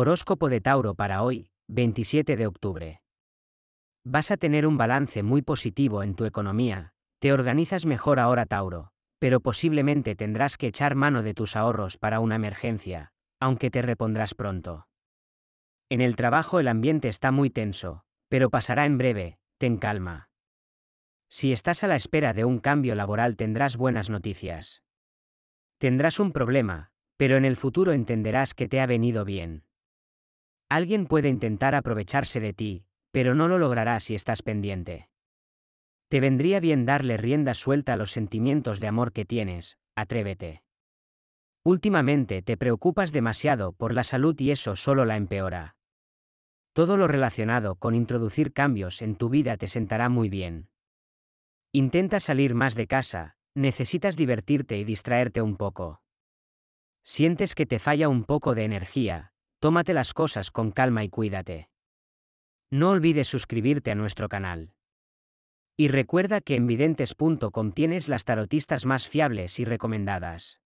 Horóscopo de Tauro para hoy, 27 de octubre. Vas a tener un balance muy positivo en tu economía, te organizas mejor ahora Tauro, pero posiblemente tendrás que echar mano de tus ahorros para una emergencia, aunque te repondrás pronto. En el trabajo el ambiente está muy tenso, pero pasará en breve, ten calma. Si estás a la espera de un cambio laboral tendrás buenas noticias. Tendrás un problema, pero en el futuro entenderás que te ha venido bien. Alguien puede intentar aprovecharse de ti, pero no lo logrará si estás pendiente. Te vendría bien darle rienda suelta a los sentimientos de amor que tienes, atrévete. Últimamente te preocupas demasiado por la salud y eso solo la empeora. Todo lo relacionado con introducir cambios en tu vida te sentará muy bien. Intenta salir más de casa, necesitas divertirte y distraerte un poco. Sientes que te falla un poco de energía, Tómate las cosas con calma y cuídate. No olvides suscribirte a nuestro canal. Y recuerda que en videntes.com tienes las tarotistas más fiables y recomendadas.